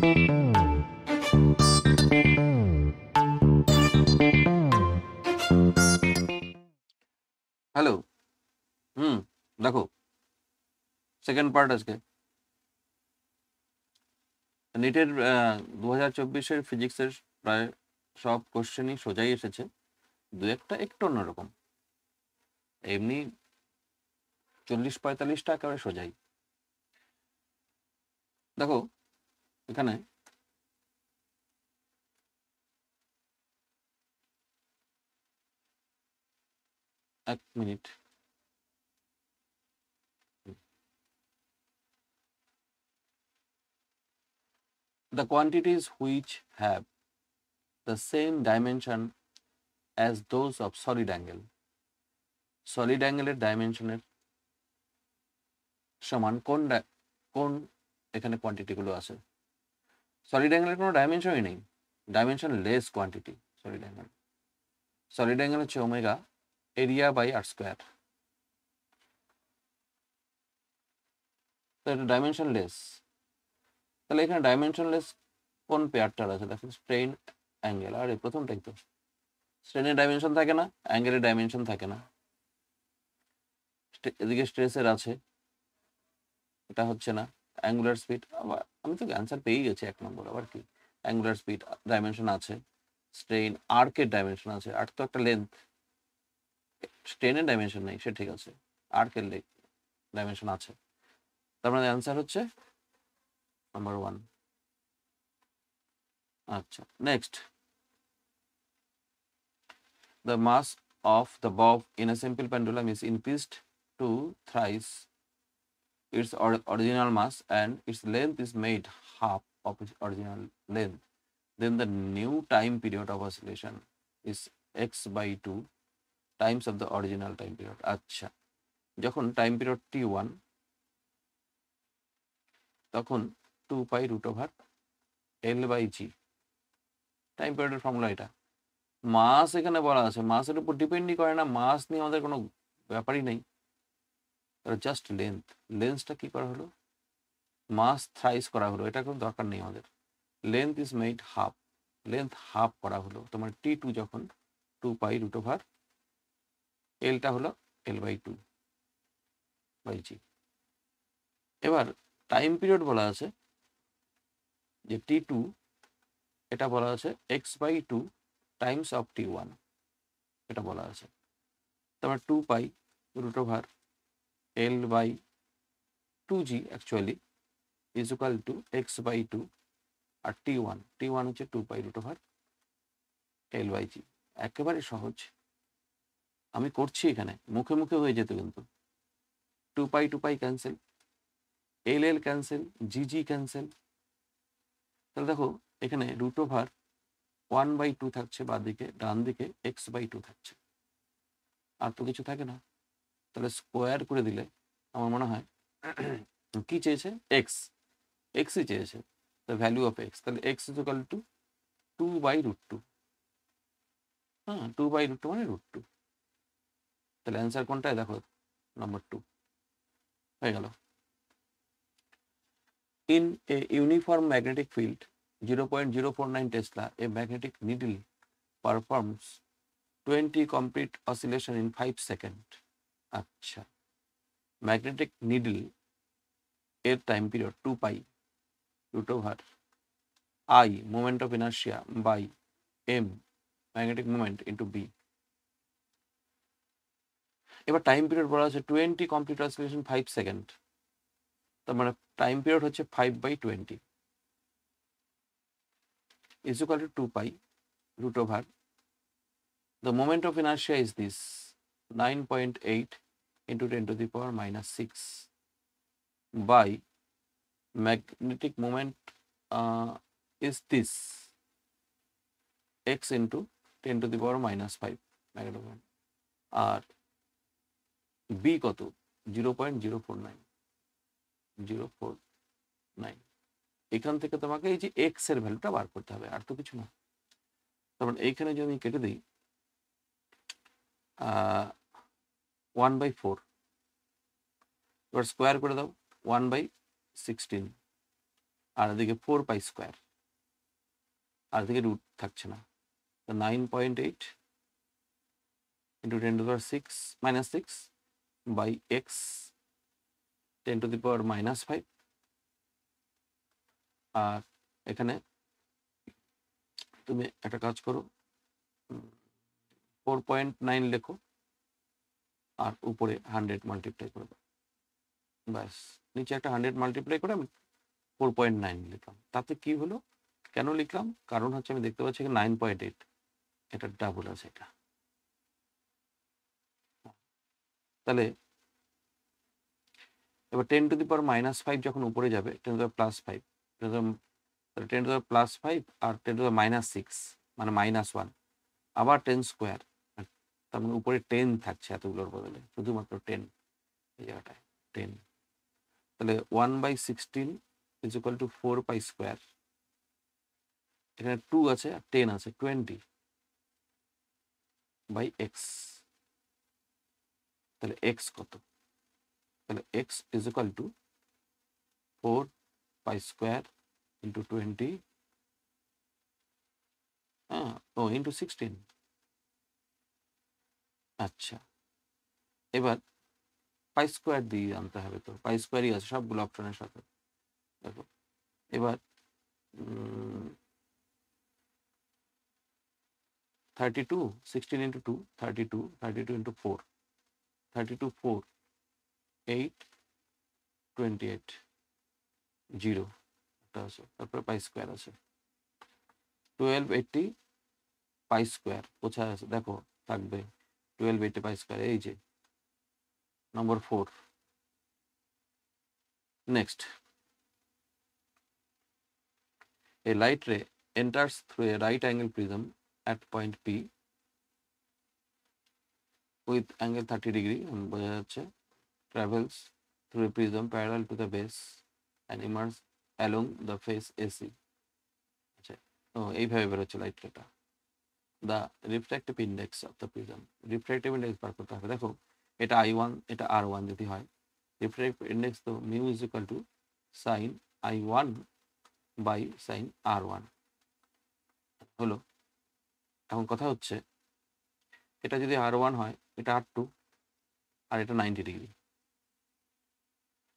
Hello হুম hmm, দেখো second part আজকে নিটের দু হাজার চব্বিশের ফিজিক্সের প্রায় সব কোশ্চেনই সোজাই এসেছে দু একটা একটু অন্যরকম এমনি চল্লিশ পঁয়তাল্লিশটা একেবারে সোজাই দেখো এখানে এক minute the quantities which have the same dimension as those of solid angle. Solid angle এর ডাইমেনশনের সমান কোন কোন এখানে কোয়ান্টিটি গুলো আছে সলিড অ্যাঙ্গেলের কোনো ডাইমেনশনই নেই dimensionless quantity solid angle solid angle হচ্ছে omega area by R square তো এটা ডাইমেনশন লেস তাহলে এখানে ডাইমেনশন লেস কোন পেয়ারটার আছে দেখো স্ট্রেন অ্যাঙ্গেল আর এই প্রথমটাই তো স্ট্রেনের ডাইমেনশন থাকে না অ্যাঙ্গেলের ডাইমেনশন থাকে না এদিকে স্ট্রেসের আছে এটা হচ্ছে না অ্যাঙ্গুলার স্পিড আবার আমি তো অ্যান্সার পেয়েই গেছি এক নম্বর আবার কি অ্যাঙ্গুলার স্পিড ডাইমেনশন আছে স্ট্রেন আর্কের ডাইমেনশন আছে আর তো একটা লেন্থ স্ট্রেনের ডাইমেনশন নেই সে ঠিক আছে আর্কের লেগ ডাইমেনশন আছে তার মানে অ্যান্সার হচ্ছে নাম্বার ওয়ান আচ্ছা next the mass of the bob in a simple pendulum is increased to thrice its or original mass and its length is made half of its original length, then the new time period of oscillation is x by 2 times of the original time period. আচ্ছা যখন time period T one তখন two pi root over L by G time পিরিয়ডের formula এটা mass এখানে বলা আছে মাসের উপর ডিপেন্ডই করে না মাস নিয়ে আমাদের কোনো ব্যাপারই নেই তার জাস্ট লেন্থ লেন্সটা কী করা হলো মাস থ্রাইস করা হলো এটা কোনো দরকার নেই আমাদের length is made half length half করা হলো তোমার টি টু যখন টু পাই রুট ওভার এলটা হলো L by two by G এবার টাইম পিরিয়ড বলা আছে যে টি টু এটা বলা আছে X by two times of T one এটা বলা আছে তোমার two pi root over L by 2G actually is equal to X by 2 আর টি ওয়ান টি ওয়ান হচ্ছে two pi root over L by G একেবারে সহজ আমি করছি এখানে মুখে মুখে হয়ে যেত কিন্তু two pi two pi cancel L L cancel G G cancel তাহলে দেখো এখানে root over one by two থাকছে বা দিকে ডান দিকে এক্স বাই টু থাকছে আর তো কিছু থাকে না তাহলে স্কোয়ার করে দিলে আমার মনে হয় কি চেয়েছে এক্স এক্সই চেয়েছে দ্য ভ্যালু অফ এক্স তাহলে X is equal to two by root two হ্যাঁ টু বাই রুট টু মানে রুট টু তাহলে অ্যান্সার কোনটায় দেখো নাম্বার টু হয়ে গেল in a uniform magnetic field zero point zero four nine tesla a magnetic needle performs twenty complete oscillation in five second আচ্ছা magnetic needle এর time period two pi root over I moment of inertia by M magnetic moment into B এবার time period বলা হচ্ছে twenty complete translation five second তার মানে time period হচ্ছে five by twenty is equal to 2 pi root over the moment of inertia is this 9.8 into 10 to the power minus 6 by magnetic moment uh, is this x into 10 to the power minus 5 magnetic moment আর B কত zero point zero four nine zero four nine এখান থেকে তোমাকে এই যে x এর ভ্যালুটা বার করতে হবে আর তো কিছু না তারপর এইখানে যদি আমি কেটে দিই ওয়ান বাই ফোর এবার স্কোয়ার করে দাও ওয়ান বাই সিক্সটিন আর এদিকে ফোর পাই স্কোয়ার আর এদিকে রুট থাকছে না তো nine point eight into ten to power six minus six by X ten to the power minus five আর এখানে তুমি একটা কাজ করো ফোর পয়েন্ট নাইন লেখো আর উপরে হান্ড্রেড মাল্টিপ্লাই করে ব্যাস নিচে একটা হান্ড্রেড মাল্টিপ্লাই করে আমি ফোর পয়েন্ট নাইন লিখলাম তাতে কি হলো কেন লিখলাম কারণ হচ্ছে আমি দেখতে পাচ্ছি নাইন পয়েন্ট এইট এটা ডাবল আছে এটা তাহলে এবার ten to the power minus five যখন উপরে যাবে ten to plus five ten to plus five আর টেন টু মাইনাস সিক্স মানে মাইনাস ওয়ান আবার টেন স্কোয়ার তার মানে উপরে টেন থাকছে এতগুলোর বদলে শুধুমাত্র টেন এই জায়গাটায় টেন তাহলে one by sixteen is equal to four pi square এখানে টু আছে আর টেন আছে টোয়েন্টি বাই এক্স তাহলে এক্স কত তাহলে X is equal to four pi square into twenty হ্যাঁ ও ইন্টু সিক্সটিন আচ্ছা এবার পাই স্কোয়ার দিয়ে আনতে হবে তো পাই স্কোয়ারই আছে সবগুলো অপশনের সাথে দেখো এবার thirty two sixteen into two thirty two thirty two into four thirty two four eight twenty eight zero একটা আছে তারপরে পাই স্কোয়ার আছে টুয়েলভ এইটটি পাই স্কোয়ার কোথায় আছে দেখো থাকবে টুয়েলভ বিট বাই স্কয়ার এই যে নম্বর four next a light ray enters through a right angle prism at point P with angle thirty degree বোঝা যাচ্ছে travels through a prism parallel to the base and emerge along the face AC আচ্ছা ও এইভাবে বেরোচ্ছে light রেটা the refractive index of the prism refractive index বার করতে হবে দেখো এটা আই ওয়ান এটা আর ওয়ান যদি হয় রিফ্র্যাক্টিভ ইন্ডেক্স তো mu is equal to sine I one by sine R one হলো এখন কথা হচ্ছে এটা যদি আর ওয়ান হয় এটা আর টু আর এটা নাইনটি ডিগ্রি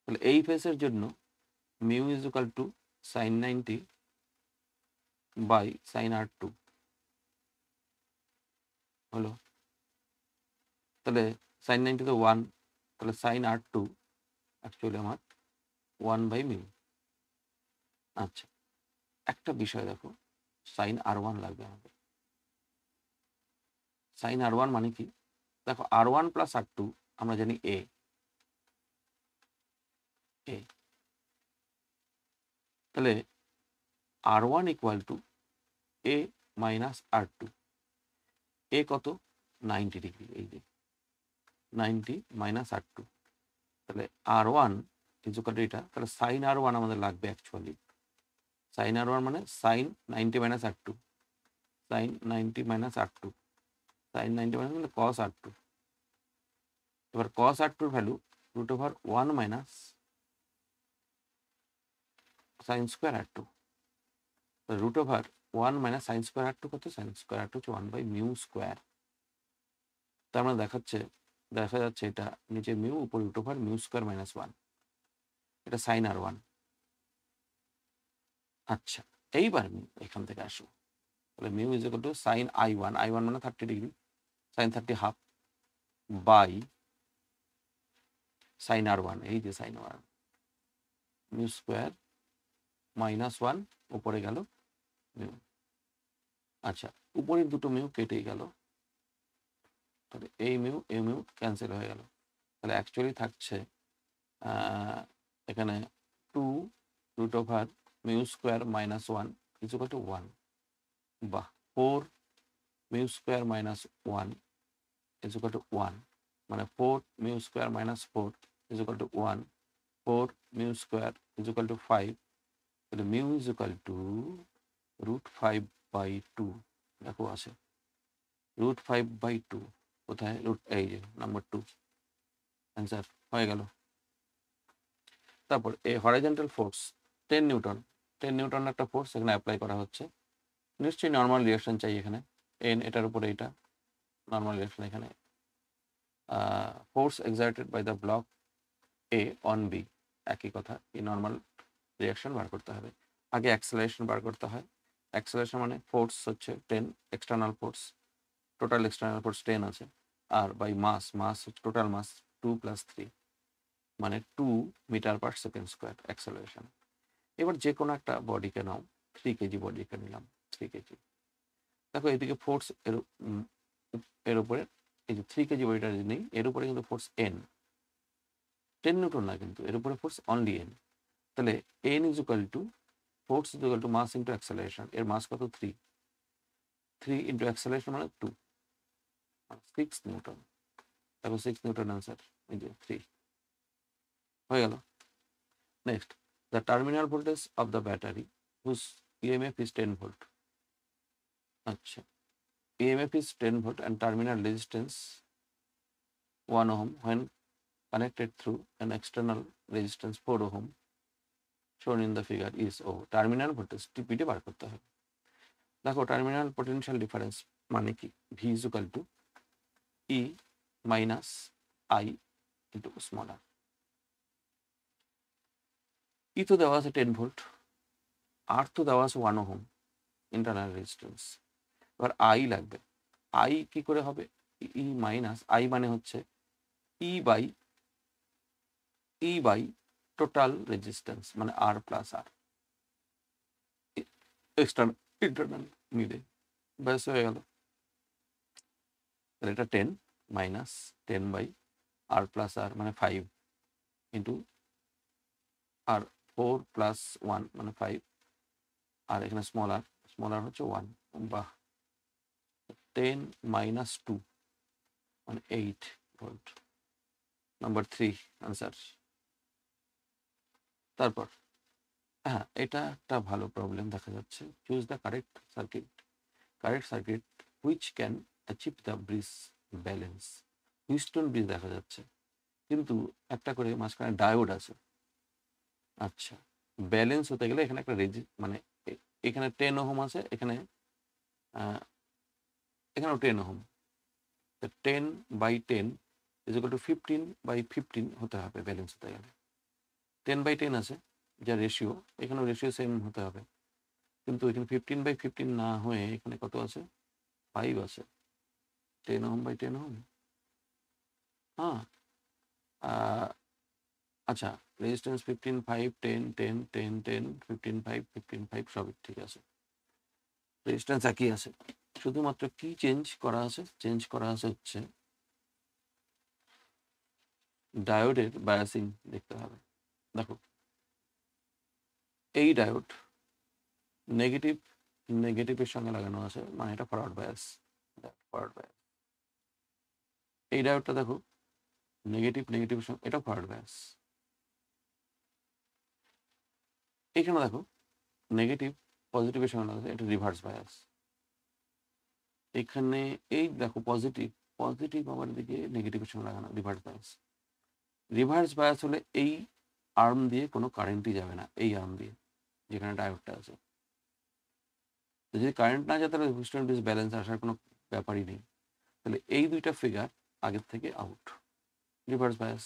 তাহলে এই ফেসের জন্য mu is equal to sine ninety by sine R two হলো তাহলে সাইন নাইনটি তো ওয়ান তাহলে সাইন আর টু অ্যাকচুয়ালি আমার ওয়ান বাই মিউ আচ্ছা একটা বিষয় দেখো সাইন আর ওয়ান লাগবে আমাদের সাইন আর ওয়ান মানে কি দেখো R one plus R two আমরা জানি এ এ তাহলে R one equal to A minus R two A কত নাইনটি ডিগ্রি এই যে নাইনটি মাইনাস আর টু তাহলে আর ওয়ান ইজুকাল এটা তাহলে সাইন আর ওয়ান আমাদের লাগবে অ্যাকচুয়ালি সাইন আর ওয়ান মানে sine ninety minus R two sine ninety minus R two sine ninety minus মানে কস আর টু এবার কস আর টুর value root over one minus sine square R two root over one minus sine square R two কত sine square R two হচ্ছে one by mu square তার মানে দেখাচ্ছে দেখা যাচ্ছে এটা নিচে মিউ উপরে root over mu square minus one এটা সাইন আর ওয়ান আচ্ছা এইবার মিউ এখান থেকে আসবো তাহলে mu is equal to sine I one I one মানে thirty degree sine thirty half by sine R one এই যে sine one mu square minus one উপরে গেল মিউ আচ্ছা উপরের দুটো মিউ কেটে গেল তাহলে এই মিউ এ মিউ ক্যান্সেল হয়ে গেল তাহলে অ্যাকচুয়ালি থাকছে এখানে two root over mu square minus one is to one বা four mu square minus one is to one মানে four mu square minus four is to one four mu square is to five তাহলে mu is to root five by two দেখো আছে root five by two কোথায় root এই যে number two answer হয়ে গেল তারপর এই horizontal force ten newton ten newton একটা ফোর্স এখানে অ্যাপ্লাই করা হচ্ছে নিশ্চয়ই নর্মাল রিয়াকশন চাই এখানে এন এটার উপরে এইটা নর্মাল রিয়াকশন এখানে force excited by the block A on B একই কথা এই নর্মাল রিয়াকশন বার করতে হবে আগে অ্যাক্সেলারেশন বার করতে হয় অ্যাক্সেলারেশন মানে ফোর্স হচ্ছে ten external force total external force ten আছে আর by mass mass total mass two plus three মানে two metre per second square acceleration এবার যে কোনো একটা বডিকে নাও থ্রি কেজি বডিকে নিলাম থ্রি কেজি দেখো এদিকে ফোর্স এর এর উপরে এই যে থ্রি কেজি বডিটা যদি নেই এর উপরে কিন্তু ফোর্স এন টেন নিউটন না কিন্তু এর উপরে ফোর্স অনলি এন তাহলে N is equal to force is equal to mass into acceleration এর মাস কত থ্রি থ্রি ইন্টু অ্যাক্সেলারেশন মানে টু সিক্স নিউটন তারপর সিক্স নিউটন অ্যান্সার এই যে থ্রি হয়ে গেল next the terminal voltage of the battery whose EMF is ten volt আচ্ছা EMF is 10 volt and terminal resistance 1 ohm when connected through an external resistance 4 ohm শোন in the figure is ও terminal voltage টিপিটে বার করতে হবে দেখো terminal potential difference মানে কি V is equal to E minus I into small R E তো দেওয়া আছে টেন ভোল্ট আর তো দেওয়া আছে ওয়ান ওহম ইন্টারনাল রেজিস্ট্যান্স এবার আই লাগবে আই কি করে হবে ই মাইনাস আই মানে হচ্ছে E by E by total resistance মানে R plus R external internal মিলে ব্যাস হয়ে গেল তাহলে এটা ten minus ten by R plus R মানে five into R four plus one মানে ফাইভ আর এখানে স্মল আর স্মল আর হচ্ছে ওয়ান বাহ টেন মাইনাস টু মানে eight volt number three answer তারপর হ্যাঁ এটা একটা ভালো প্রবলেম দেখা যাচ্ছে choose the correct circuit correct circuit which can achieve the bridge balance Wheatstone bridge দেখা যাচ্ছে কিন্তু একটা করে মাঝখানে ডায়োড আছে আচ্ছা ব্যালেন্স হতে গেলে এখানে একটা রেজি মানে এখানে টেন ওহম আছে এখানে এখানেও ten ohm ten by ten is to fifteen by fifteen হতে হবে ব্যালেন্স হতে গেলে টেন বাই টেন আছে যা রেশিও এখানেও রেশিও সেম হতে হবে কিন্তু এখানে ফিফটিন বাই ফিফটিন না হয়ে এখানে কত আছে ফাইভ আছে ten ohm by ten ohm হ্যাঁ আচ্ছা resistance fifteen five ten ten ten ten fifteen five fifteen five সবই ঠিক আছে রেজিস্ট্যান্স একই আছে শুধুমাত্র কি চেঞ্জ করা আছে চেঞ্জ করা আছে হচ্ছে ডায়োডের বায়াসিং দেখতে হবে দেখো এই ডায়োড নেগেটিভ নেগেটিভের সঙ্গে লাগানো আছে মানে এটা ফরওয়ার্ড বায়াস ফরওয়ার্ড বায়াস এই ডায়োডটা দেখো নেগেটিভ নেগেটিভের সঙ্গে এটা ফরওয়ার্ড বায়াস এখানে দেখো নেগেটিভ পজিটিভের সঙ্গে লাগানো এটা রিভার্স বায়াস এখানে এই দেখো পজিটিভ পজিটিভ আমার দিকে নেগেটিভের সঙ্গে লাগানো রিভার্স বায়াস রিভার্স বায়াস হলে এই আর্ম দিয়ে কোনো কারেন্টই যাবে না এই আর্ম দিয়ে যেখানে ডায়োডটা আছে তো যদি কারেন্ট না যায় তাহলে হুইস্টন ব্রিজ ব্যালেন্স আসার কোনো ব্যাপারই নেই তাহলে এই দুইটা ফিগার আগের থেকে আউট রিভার্স বায়াস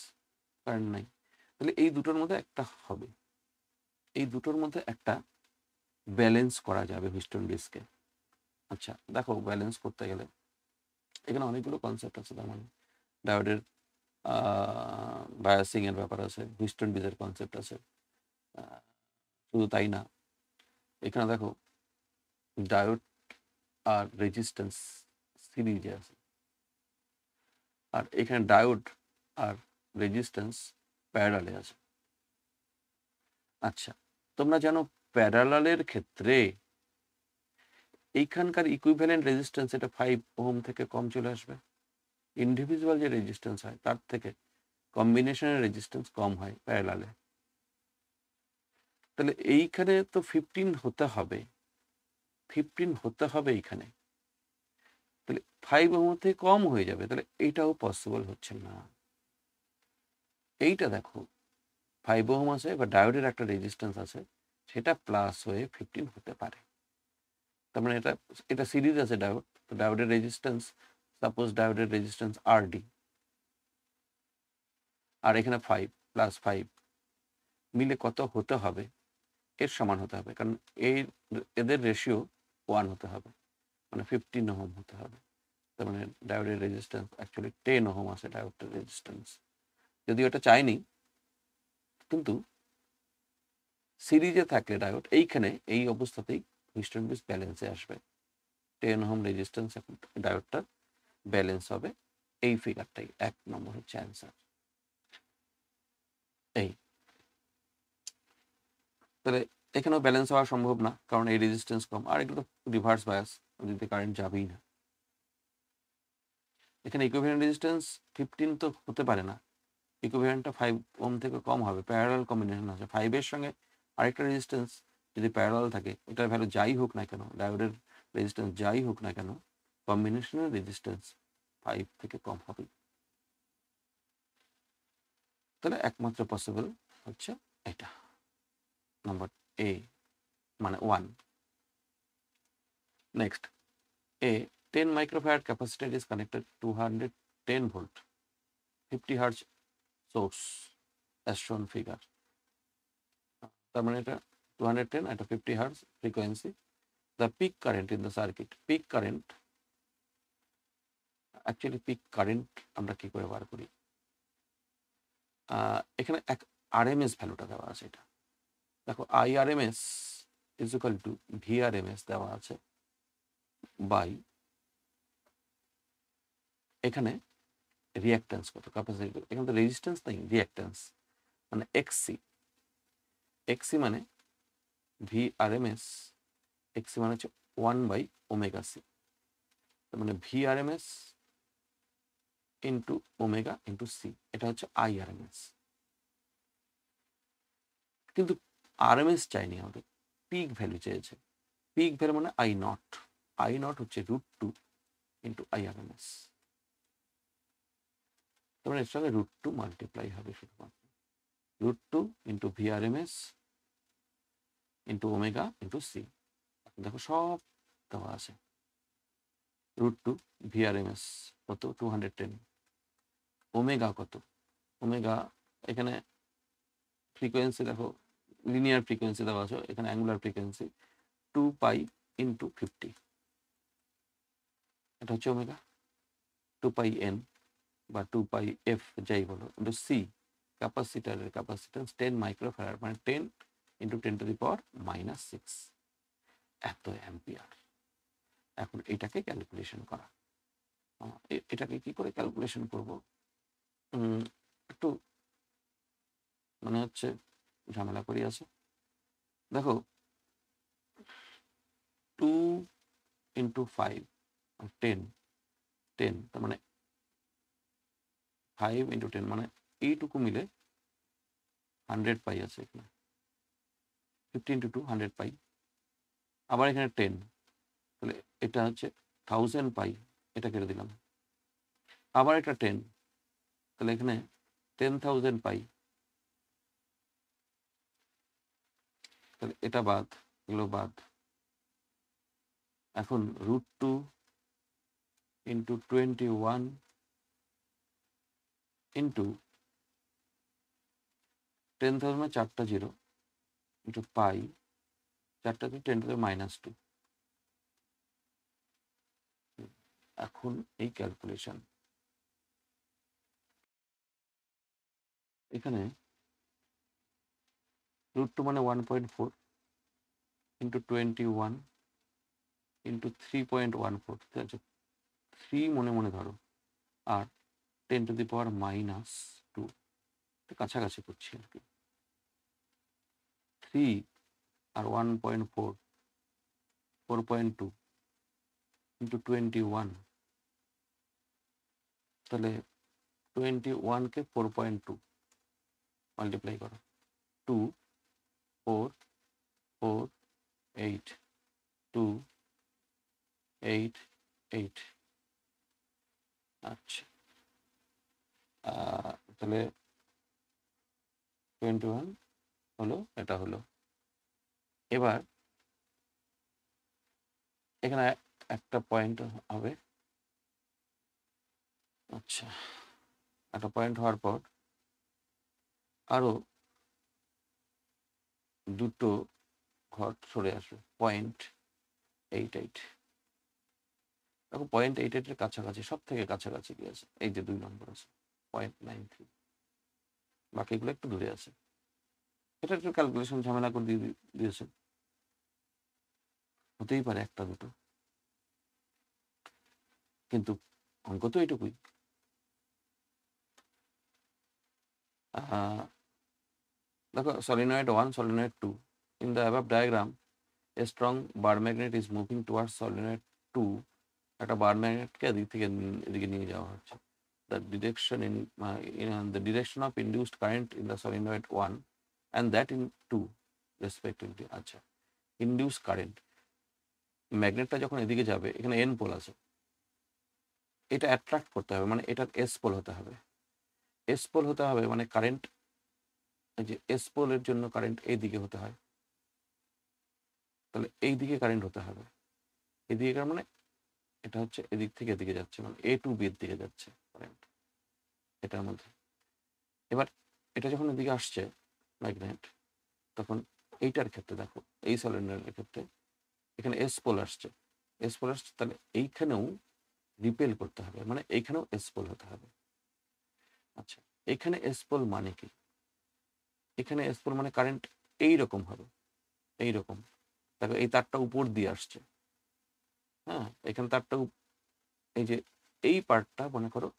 কারেন্ট নাই তাহলে এই দুটোর মধ্যে একটা হবে এই দুটোর মধ্যে একটা ব্যালেন্স করা যাবে হুইস্টন ব্রিজকে আচ্ছা দেখো ব্যালেন্স করতে গেলে এখানে অনেকগুলো কনসেপ্ট আছে তার মানে ডায়োডের বায়াসিং এর ব্যাপার আছে হুইস্টন ডিজের কনসেপ্ট আছে শুধু তাই না এখানে দেখো ডায়োড আর রেজিস্ট্যান্স সিরিজে আছে আর এখানে ডায়োড আর রেজিস্ট্যান্স প্যারালে আছে আচ্ছা তোমরা জানো প্যারালালের ক্ষেত্রে এইখানকার ইকুইভ্যালেন্ট রেজিস্ট্যান্স এটা ফাইভ ওহম থেকে কম চলে আসবে ইন্ডিভিজুয়াল যে রেজিস্ট্যান্স হয় তার থেকে কম্বিনেশনের রেজিস্ট্যান্স কম হয় প্যারালালে তাহলে এইখানে তো ফিফটিন হতে হবে ফিফটিন হতে হবে এইখানে তাহলে ফাইভ ওহম থেকে কম হয়ে যাবে তাহলে এইটাও পসিবল হচ্ছে না এইটা দেখো ফাইভ ওহম আছে বা ডায়োডের একটা রেজিস্ট্যান্স আছে সেটা প্লাস হয়ে ফিফটিন হতে পারে তার মানে এটা এটা সিরিজ আছে ডায়োড তো ডায়োডের resistance suppose diode resistance RD আর এখানে ফাইভ প্লাস ফাইভ মিলে কত হতে হবে এর সমান হতে হবে কারণ এই এদের রেশিও ওয়ান হতে হবে মানে ফিফটিন ওহম হতে হবে তার মানে ডায়োডের রেজিস্ট্যান্স অ্যাকচুয়ালি টেন ওহম আছে ডায়োডের রেজিস্ট্যান্স যদি ওটা চায়নি কিন্তু সিরিজে থাকলে ডায়োড এইখানে এই অবস্থাতেই হিস্টন বিস ব্যালেন্সে আসবে টেন হোম রেজিস্ট্যান্স এখন ডায়োডটার ব্যালেন্স হবে এই ফিগারটাই এক নম্বর হচ্ছে অ্যান্সার এই তাহলে এখানেও ব্যালেন্স হওয়া সম্ভব না কারণ এই রেজিস্টেন্স কম আর এগুলো রিভার্স বায়াস ওদিকে কারেন্ট যাবেই না এখানে ইকুইভ্যালেন্ট রেজিস্টেন্স ফিফটিন তো হতে পারে না ইকুইভ্যালেন্টটা ফাইভ ওম থেকে কম হবে প্যারাল কম্বিনেশন আছে ফাইভের সঙ্গে আরেকটা রেজিস্টেন্স যদি প্যারাল থাকে ওটার ভ্যালু যাই হোক না কেন ডায়োডের রেজিস্টেন্স যাই হোক না কেন কম্বিনেশনের রেজিস্ট্যান্স ফাইভ থেকে কম হবে তাহলে একমাত্র পসিবল হচ্ছে এটা নম্বর এ মানে one next a ten microfarad capacity is connected two hundred ten volt fifty hertz source as shown figure তার মানে এটা টু হান্ড্রেড টেন একটা fifty hertz frequency the peak current in the circuit peak current actually peak current আমরা কি করে বার করি এখানে এক আরএমএস ভ্যালুটা দেওয়া আছে এটা দেখো I S is equal to V S দেওয়া আছে বাই এখানে রিয়াক্ট্যান্স কত ক্যাপাসিটি এখানে তো রেজিস্ট্যান্স নেই রিয়াক্ট্যান্স মানে এক্সি এক্সি মানে V R M S X C মানে হচ্ছে ওয়ান বাই ওমেগা সি মানে V R M S into omega into C এটা হচ্ছে আই আর এম এস কিন্তু আর এম এস চাইনি আমাদের পিক ভ্যালু চেয়েছে পিক ভ্যালু মানে আই নট আই নট হচ্ছে root two into I R M S তারপরে এর সঙ্গে রুট টু মাল্টিপ্লাই হবে শুধুমাত্র root two into V R M S into omega into C দেখো সব দেওয়া আছে root 2 VRMS কত টু হান্ড্রেড টেন ওমেগা কত ওমেগা এখানে ফ্রিকোয়েন্সি দেখো লিনিয়ার ফ্রিকোয়েন্সি দেওয়া আছে এখানে angular frequency two pi into fifty এটা হচ্ছে ওমেগা টু পাই এন বা টু পাই এফ যাই বলো কিন্তু সি ক্যাপাসিটারের ক্যাপাসিটার টেন ফেরার মানে ten into ten to the power minus six এত অ্যাম্পিয়ার এখন এটাকে ক্যালকুলেশন করা এটাকে কি করে ক্যালকুলেশন করবো একটু মানে হচ্ছে ঝামেলা করি আছে দেখো two into five ten ten তার মানে ফাইভ ইন্টু টেন মানে এইটুকু মিলে হান্ড্রেড পাই আছে এখানে fifteen two two hundred pi আবার এখানে টেন তাহলে এটা হচ্ছে থাউজেন্ড পাই এটা কেটে দিলাম আবার একটা টেন তাহলে এখানে টেন থাউজেন্ড পাই তাহলে এটা বাদ এগুলো বাদ এখন root two into twenty one into ten thousand চারটা জিরো ইন্টু পাই চারটা তো টেন থাউজেন্ড মাইনাস টু এখন এই ক্যালকুলেশন এখানে রুট টু মানে one point four into twenty one into three point one four ঠিক আছে থ্রি মনে মনে ধরো আর ten to the power minus two কাছাকাছি করছি আর কি থ্রি আর one point four four point two into twenty one তাহলে টোয়েন্টি ওয়ানকে ফোর পয়েন্ট টু মাল্টিপ্লাই করো two four four eight two eight eight আচ্ছা তাহলে টোয়েন্টি ওয়ান হলো এটা হলো এবার এখানে একটা পয়েন্ট হবে আচ্ছা একটা পয়েন্ট হওয়ার পর আরো দুটো ঘর সরে আসবে পয়েন্ট এইট এইট দেখো পয়েন্ট এইট এইটের কাছাকাছি সব থেকে কাছাকাছি কি আছে এই যে দুই নম্বর আছে পয়েন্ট নাইন থ্রি বাকিগুলো একটু দূরে আছে এটা একটু ক্যালকুলেশন ঝামেলা করে দিয়ে দিয়েছে হতেই পারে একটা দুটো কিন্তু অঙ্ক তো এটুকুই আহ দেখো solenoid one solenoid two in the above diagram a strong bar magnet is moving towards solenoid 2 একটা বার ম্যাগনেটকে এদিক থেকে এদিকে নিয়ে যাওয়া হচ্ছে the direction in the in of uh, direction current in current in one and that in two in আচ্ছা induce current ম্যাগনেটটা যখন এদিকে যাবে এখানে এন পোল আছে এটা অ্যাট্রাক্ট করতে হবে মানে এটার এস পোল হতে হবে এস পোল হতে হবে মানে কারেন্ট যে এসপোল এর জন্য কারেন্ট এই দিকে হতে হয় তাহলে এই দিকে কারেন্ট হতে হবে এদিকে মানে এটা হচ্ছে এদিক থেকে এদিকে যাচ্ছে মানে এ টু বির দিকে যাচ্ছে কারেন্ট এটার মধ্যে এবার এটা যখন এদিকে আসছে ম্যাগনেট তখন এইটার ক্ষেত্রে দেখো এই সলেন্ডারের ক্ষেত্রে এখানে এস পোল আসছে এস পোল আসছে তাহলে এইখানেও রিপেল করতে হবে মানে এইখানেও এস পোল হতে হবে আচ্ছা এখানে এস পোল মানে কি এখানে এস ফোর মানে কারেন্ট এইরকম হবে এইরকম দেখো এই তারটা উপর দিয়ে আসছে হ্যাঁ এখানে তারটা এই যে এই পার্টটা মনে করো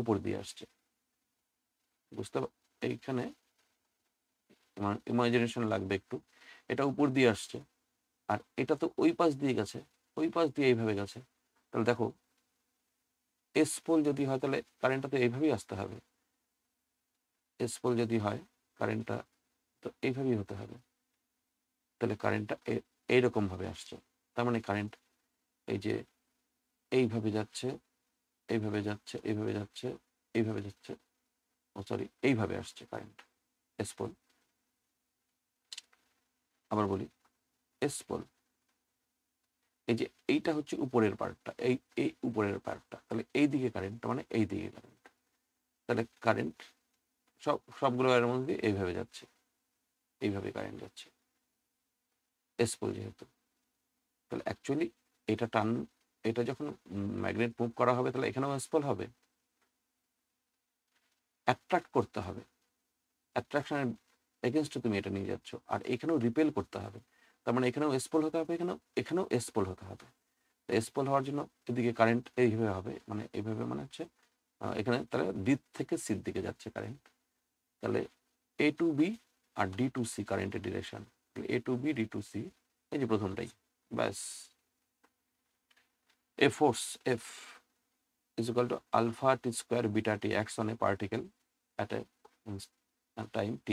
উপর দিয়ে আসছে বুঝতে এইখানে ইমাজিনেশন লাগবে একটু এটা উপর দিয়ে আসছে আর এটা তো ওই পাশ দিয়ে গেছে ওই পাশ দিয়ে এইভাবে গেছে তাহলে দেখো এস পোল যদি হয় তাহলে কারেন্টটা তো এইভাবেই আসতে হবে এস পোল যদি হয় কারেন্টটা তো এইভাবেই হতে হবে তাহলে কারেন্টটা ভাবে আসছে তার মানে কারেন্ট এই যে এইভাবে যাচ্ছে এইভাবে যাচ্ছে এইভাবে যাচ্ছে এইভাবে যাচ্ছে ও সরি এইভাবে আসছে কারেন্ট এসপোল আবার বলি এস পল এই যে এইটা হচ্ছে উপরের পার্টটা এই এই উপরের পার্টটা তাহলে এই দিকে কারেন্ট মানে এই দিকে কারেন্ট তাহলে কারেন্ট সব সবগুলো এর মধ্যে এইভাবে যাচ্ছে এইভাবে কারেন্ট যাচ্ছে এস পোল যেহেতু তাহলে অ্যাকচুয়ালি এটা টান এটা যখন ম্যাগনেট মুভ করা হবে তাহলে এখানেও এসপল হবে অ্যাট্রাক্ট করতে হবে অ্যাট্রাকশনের এগেনস্টে তুমি এটা নিয়ে যাচ্ছ আর এখানেও রিপেল করতে হবে তার মানে এখানেও এসপল হতে হবে এখানেও এখানেও এসপল হতে হবে এসপল হওয়ার জন্য এদিকে কারেন্ট এইভাবে হবে মানে এইভাবে মানে হচ্ছে এখানে তাহলে দিক থেকে সির দিকে যাচ্ছে কারেন্ট তাহলে এ টু বি আর ডি টু সি কারেন্টের direction A to B D to C এই যে প্রথমটাই ব্যাস এ force F is equal to alpha t square beta t acts on a particle at a, a time t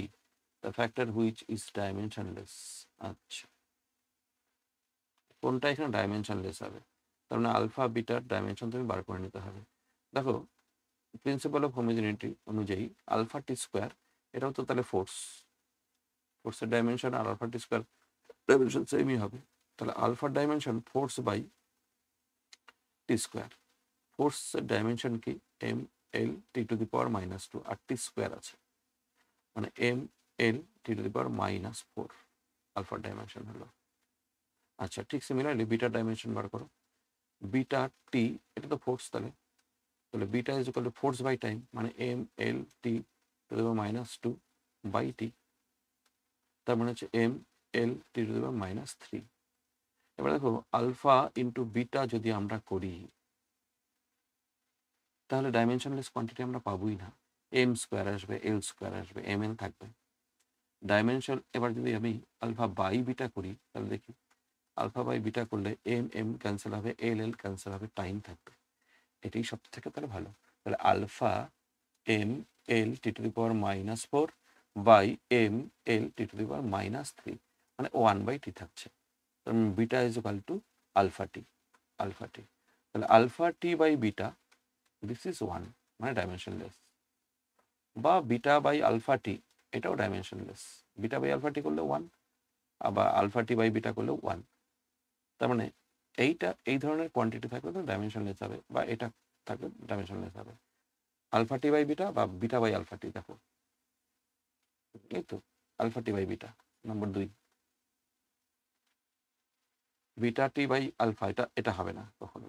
the factor which is আচ্ছা কোনটা এখানে dimensionless হবে তার মানে আলফা বিটার ডাইমেনশন তুমি বার করে নিতে হবে দেখো প্রিন্সিপাল অফ হোমোজেনিটি অনুযায়ী আলফা টি স্কোয়ার এটাও তো তাহলে ফোর্স ফোর্সের ডাইমেনশন আর আলফা ডিসকার স্কোয়ার ডাইমেনশন সেমই হবে তাহলে আলফার dimension force by T square ফোর্সের ডাইমেনশন কি M L T to the power minus two আর টি স্কোয়ার আছে মানে M L T to the power minus four আলফার ডাইমেনশন হলো আচ্ছা ঠিক সিমিলারলি বিটা ডাইমেনশন বার করো বিটা টি এটা তো ফোর্স তাহলে তাহলে beta is equal to force by time মানে এম এল টি টু দেবে মাইনাস টু বাই টি তার মানে হচ্ছে এম এল টি টু দেবে মাইনাস থ্রি এবার দেখো আলফা ইন্টু বিটা যদি আমরা করি তাহলে ডাইমেনশনলেস কোয়ান্টিটি আমরা পাবই না এম স্কোয়ার আসবে এল স্কোয়ার আসবে এম এল থাকবে ডাইমেনশন এবার যদি আমি আলফা বাই বিটা করি তাহলে দেখি আলফা বাই বিটা করলে এম এম ক্যান্সেল হবে এল এল ক্যান্সেল হবে টাইম থাকবে এটাই সব থেকে তাহলে ভালো তাহলে alpha M L T to the power minus four by M L T to the power minus three মানে ওয়ান বাই টি থাকছে beta is equal to alpha T alpha T তাহলে alpha T by beta this is one মানে dimensionless বা beta by alpha T এটাও dimensionless beta by alpha T করলে one আবার alpha T by beta করলে one তার মানে এইটা এই ধরনের কোয়ান্টিটি থাকলে তো ডাইমেনশনলেস হবে বা এটা থাকলে ডাইমেনশনলেস হবে আলফা টি বাই বিটা বা বিটা বাই আলফা টি দেখো এই তো আলফা টি বাই বিটা নম্বর দুই বিটা টি বাই আলফা এটা এটা হবে না কখনো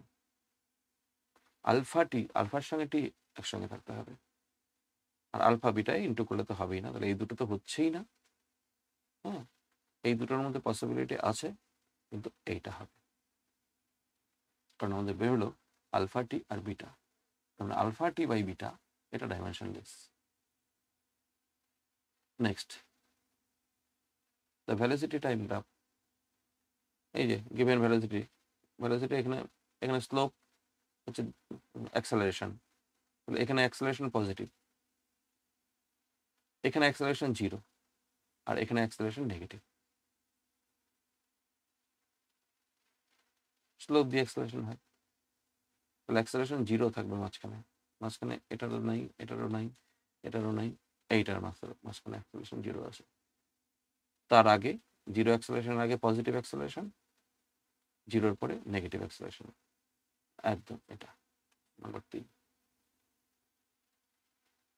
আলফা টি আলফার সঙ্গে টি একসঙ্গে থাকতে হবে আর আলফা বিটা ইন্টু করলে তো হবেই না তাহলে এই দুটো তো হচ্ছেই না হ্যাঁ এই দুটোর মধ্যে পসিবিলিটি আছে কিন্তু এইটা হবে কারণ আমাদের বেরোলো আলফা টি আর বিটা তাহলে আলফা টি বাই বিটা এটা dimensionless next the velocity time graph এই যে গিভেন ভ্যালিসিটি ভ্যালিসিটি এখানে এখানে স্লোপ হচ্ছে অ্যাক্সেলারেশন তাহলে এখানে অ্যাক্সেলারেশন পজিটিভ এখানে অ্যাক্সেলারেশন জিরো আর এখানে অ্যাক্সেলারেশন নেগেটিভ স্লোপ দিয়ে অ্যাক্সেলারেশন হয় তাহলে অ্যাক্সেলারেশন জিরো থাকবে মাঝখানে মাঝখানে এটারও নাই এটারও নাই এটারও নাই এইটার মাঝখানে অ্যাক্সেলারেশন জিরো আছে তার আগে জিরো অ্যাক্সেলারেশন আগে পজিটিভ অ্যাক্সেলারেশন জিরোর পরে নেগেটিভ অ্যাক্সেলারেশন একদম এটা নাম্বার তিন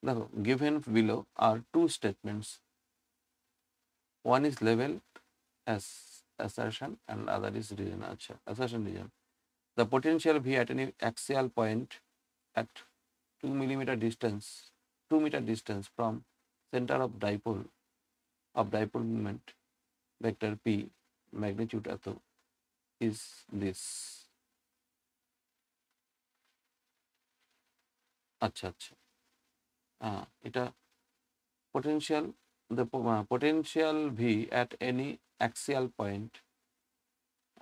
দেখো given below are two statements one is লেভেল as assertion and other is reason আচ্ছা assertion reason the potential V at any axial point at 2 millimeter distance, 2 meter distance from center of dipole of dipole moment vector P magnitude atho is this. Achha, achha. আচ্ছা it a potential the uh, potential V at any axial point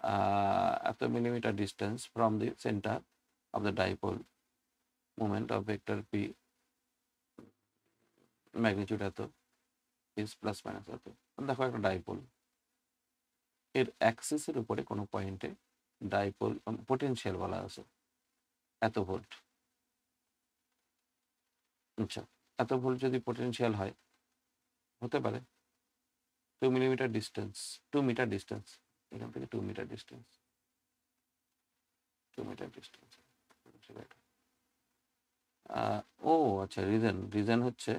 uh, at the millimeter distance from the center of the dipole moment of vector p magnitude এত is plus minus এত দেখো একটা dipole এর অ্যাক্সিসের উপরে কোনো পয়েন্টে dipole potential বলা আছে এত ভোল্ট আচ্ছা এত ভোল্ট যদি পোটেনশিয়াল হয় হতে পারে two millimetre distance two metre distance এখান থেকে two metre distance two metre distance ও আচ্ছা রিজন রিজন হচ্ছে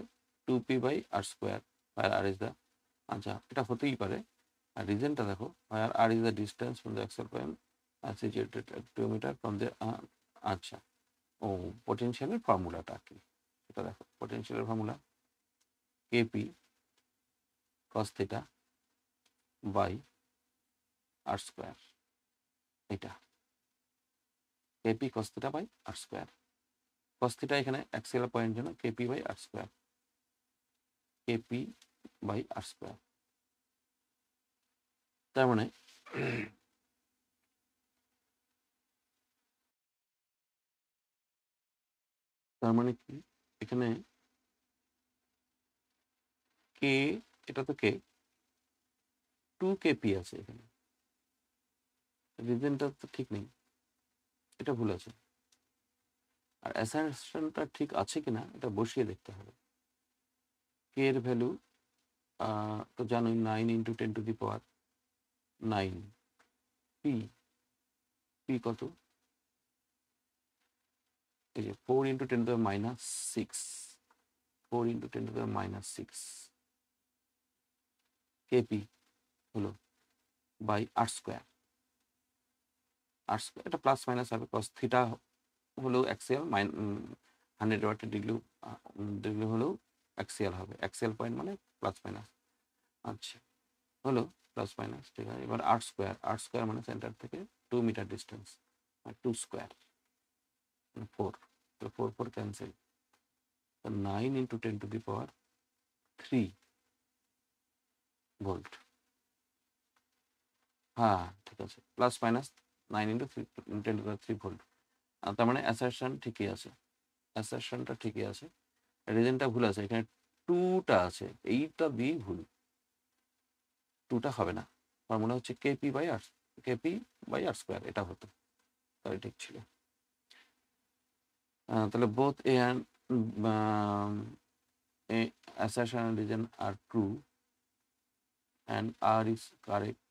two P by R square আর আর ইজ দ্য আচ্ছা এটা হতেই পারে আর রিজনটা দেখো আর R is the distance from the axial point situated two metre from the আচ্ছা ও পোটেনশিয়ালের ফর্মুলাটা কি এটা দেখো পোটেনশিয়ালের formula K P cos theta by R square এটা K P কস্তিটা by R square cos theta এখানে অ্যাক্সেলার পয়েন্ট জন্য K P by R square K P by R square তার মানে তার মানে কি এখানে কে এটা তো কে টু কেপি আছে এখানে রিজনটা তো ঠিক নেই এটা ভুল আছে আর অ্যাসারশনটা ঠিক আছে কিনা এটা বসিয়ে দেখতে হবে কে এর ভ্যালু তো জানোই nine into ten to the power nine P P কত এই যে four into ten to minus six four into ten to minus six K P হলো বাই আর স্কোয়ার আর এটা প্লাস মাইনাস হবে কস থিটা হলেও অ্যাক্সিয়াল মাইন হান্ড্রেড ওয়াটের ডিগ্রি ডিগ্রি হলেও অ্যাক্সিয়াল হবে অ্যাক্সিয়াল পয়েন্ট মানে প্লাস মাইনাস আচ্ছা হলো প্লাস মাইনাস ঠিক আছে এবার আর্ট স্কোয়ার আট স্কোয়ার মানে সেন্টার থেকে two metre distance two square four তো ফোর ফোর ক্যান্সেল তো nine into ten to the power three volt হ্যাঁ ঠিক আছে plus minus nine into three ten three volt তার মানে অ্যাসারশন ঠিকই আছে অ্যাসারশনটা ঠিকই আছে রিজেনটা ভুল আছে এখানে টুটা আছে এইটা বি ভুল টুটা হবে না ফর্মুলা হচ্ছে K P by R K P by R square এটা হতো তাই ঠিক ছিল তাহলে both A and assertion and reason আর true and R is correct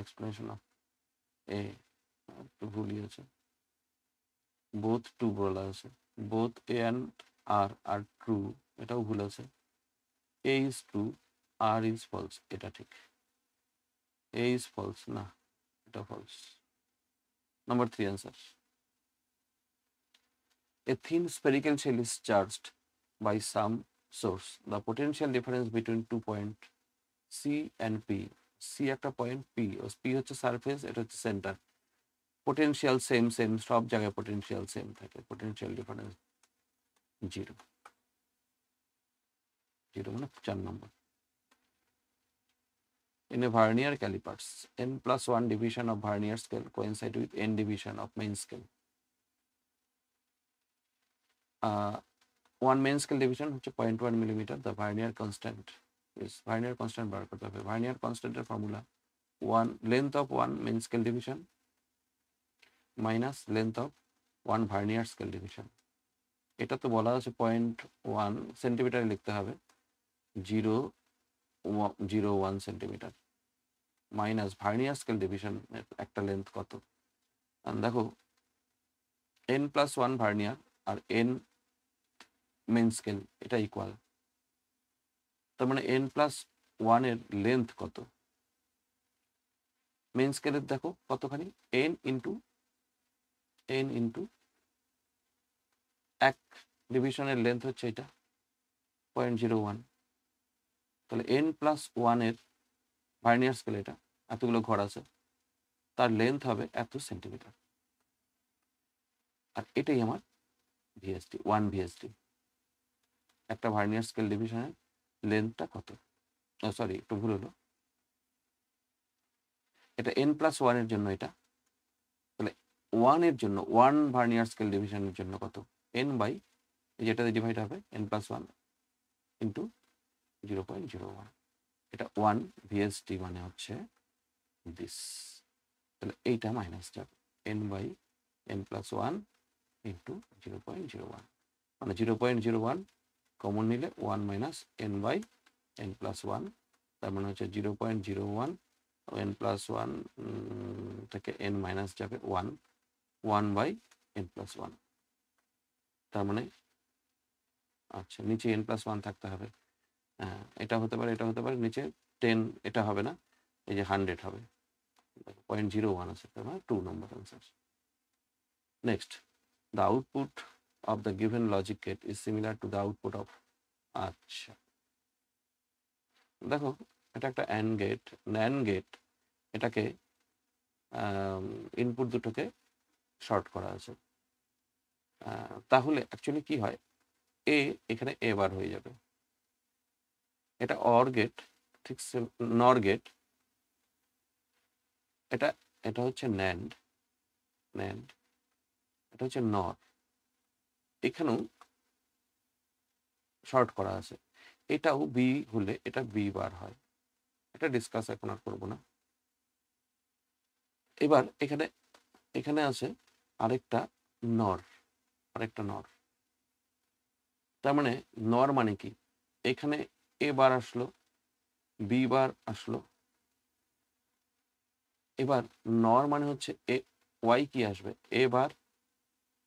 explanation একটু ভুলই আছে বোথ টু বলা আছে both A and R are true এটাও ভুল আছে A is true R is false এটা ঠিক এ ইজ ফলস না এটা false number three answer a thin spherical shell is charged by some source the potential difference between two point C and P C একটা point P P হচ্ছে surface এটা হচ্ছে centre potential same same সব জায়গায় potential same থাকে potential difference zero zero মানে চার নম্বর in a vernier calipers. n plus 1 division of vernier scale coincide with n division of main scale. Uh, one main scale division হচ্ছে 0.1 millimeter. The vernier constant is vernier constant বার করতে হবে. vernier constant এর formula 1 length of one main scale division minus length of one vernier scale division এটা তো বলা আছে point one সেন্টিমিটারে লিখতে হবে zero zero one centimetre minus vernier scale ডিভিশনের একটা লেন্থ কত দেখো এন প্লাস ওয়ান ভার্নিয়ার আর এন মেন স্কেল এটা ইকুয়াল তার মানে এন প্লাস ওয়ানের লেন্থ কত মেন স্কেলের দেখো কতখানি এন ইন্টু এন ইন্টু এক ডিভিশনের লেন্থ হচ্ছে এটা পয়েন্ট জিরো ওয়ান তাহলে এন প্লাস ওয়ানের ভার্নিয়ার স্কেল এটা এতগুলো ঘর আছে তার লেন্থ হবে এত সেন্টিমিটার আর এটাই আমার ভিএসটি ওয়ান ভিএসটি একটা ভার্নিয়ার স্কেল ডিভিশনের লেন্থটা কত সরি একটু ভুল হলো এটা এন প্লাস ওয়ানের জন্য এটা ওয়ানের জন্য ওয়ান ভার্নিয়ার স্কেল ডিভিশনের জন্য কত এন বাই যেটাতে ডিভাইড হবে N plus one into zero point zero one এটা ওয়ান ভিএসটি মানে হচ্ছে দিস তাহলে এইটা মাইনাসটা N by N plus one into zero point zero one মানে zero point zero one common নিলে one minus N by N plus one তার মানে হচ্ছে zero point zero one N plus one থেকে এন মাইনাস যাবে one one by N plus one তার মানে আচ্ছা নিচে এন প্লাস ওয়ান থাকতে হবে হ্যাঁ এটা হতে পারে এটা হতে পারে নিচে টেন এটা হবে না এই যে হান্ড্রেড হবে পয়েন্ট জিরো ওয়ান আছে তার মানে টু নম্বর answer next the output of the given logic gate is similar to the output of আচ্ছা দেখো এটা একটা অ্যান গেট ন্যান গেট এটাকে ইনপুট দুটোকে শর্ট করা আছে তাহলে অ্যাকচুয়ালি কি হয় এ এখানে এ বার হয়ে যাবে এটা অর গেট ঠিক নর গেট এটা এটা হচ্ছে ন্যান্ড ন্যান্ড এটা হচ্ছে নর এখানেও শর্ট করা আছে এটাও বি হলে এটা বি বার হয় এটা ডিসকাস এখন আর করবো না এবার এখানে এখানে আছে আরেকটা নর আরেকটা নর তার মানে নর মানে কি এখানে এ বার আসলো বি বার আসলো এবার নর মানে হচ্ছে এ ওয়াই কি আসবে এ বার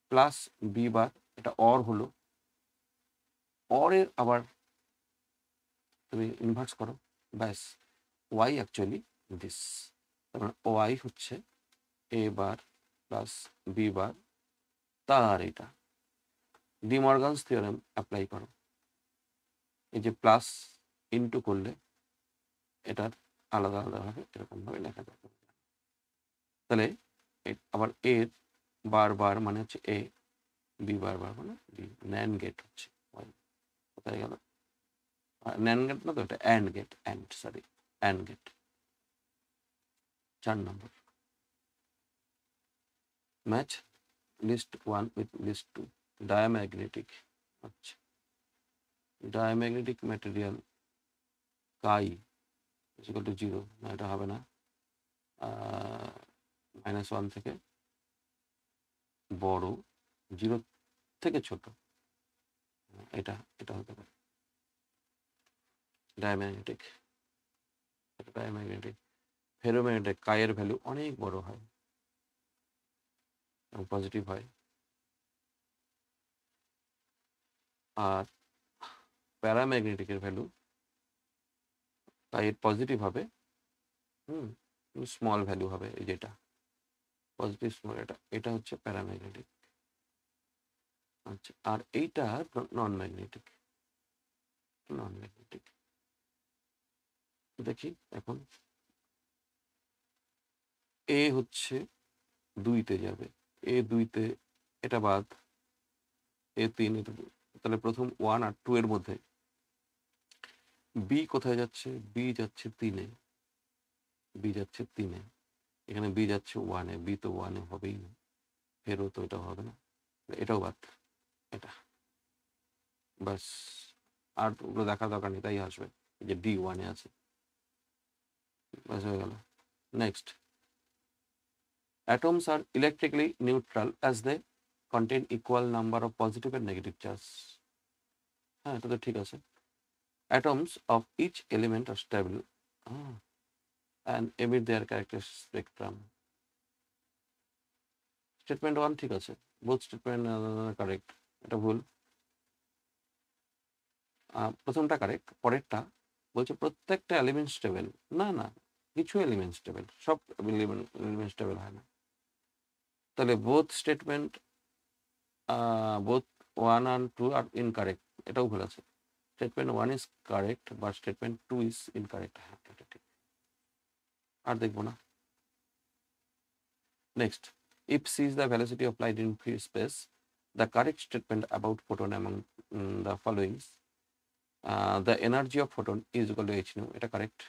প্লাস বি বার এটা অর হলো অরের আবার তুমি ইনভার্স করো ব্যাস ওয়াই অ্যাকচুয়ালি মানে দিস ওয়াই হচ্ছে এ বার প্লাস বি বার তার এটা ডিমর্গানস থিওরেম অ্যাপ্লাই করো এই যে প্লাস ইনটু করলে এটার আলাদা আলাদাভাবে এরকমভাবে লেখা যাবে তাহলে আবার এর বার বার মানে হচ্ছে এ বি বার বার মানে বি ন্যান গেট হচ্ছে কোথায় গেল ন্যান গেট না তো এটা and gate and sorry and gate চার নম্বর match list 1 with list 2 diamagnetic আচ্ছা diamagnetic material chi is equal to 0 না এটা হবে না মাইনাস ওয়ান থেকে বড় জিরো থেকে ছোট এটা এটা হতে পারে ডায়াম্যাগনেটিক ডায়াম্যাগনেটিক ফেরোম্যাগনেটিক কায়ের ভ্যালু অনেক বড় হয় পজিটিভ হয় আর প্যারাম্যাগনেটিকের ভ্যালু তাই এর পজিটিভ হবে হুম স্মল ভ্যালু হবে এই যেটা পজিটিভ স্মল এটা এটা হচ্ছে প্যারাম্যাগনেটিক আচ্ছা আর এইটা নন ম্যাগনেটিক নন ম্যাগনেটিক দেখি এখন এ হচ্ছে দুইতে যাবে এ দুইতে এটা বাদ এ তিন তাহলে প্রথম ওয়ান আর টু এর মধ্যে বি কোথায় যাচ্ছে বি যাচ্ছে তিনে বি যাচ্ছে তিনে এখানে বি যাচ্ছে ওয়ানে বি তো ওয়ানে হবেই না ফেরও তো এটা হবে না এটাও বাদ এটা বাস আর ওগুলো দেখার দরকার নেই তাই আসবে যে ডি ওয়ানে আছে বাস হয়ে গেল next Atoms are electrically neutral as they contain equal number of positive and negative charge. হ্যাঁ এটা তো ঠিক আছে atoms of each element are stable ah, and emit their characteristic spectrum. Statement one ঠিক আছে বোথ স্টেটমেন্ট কারেক্ট এটা ভুল প্রথমটা কারেক্ট পরেরটা বলছে প্রত্যেকটা এলিমেন্ট স্টেবল না না কিছু এলিমেন্ট স্টেবল সব এলিমেন্ট স্টেবল হয় না তাহলে বোথ স্টেটমেন্ট বোথ ওয়ান আর টু আর ইনকারেক্ট এটাও ভুল আছে স্টেটমেন্ট ওয়ান ইজ কারেক্ট বা স্টেটমেন্ট টু ইজ ইনকারেক্ট হ্যাঁ ঠিক আর দেখব না next if C is the velocity applied in free space the correct statement about photon among the following the energy of photon is goal H nu এটা correct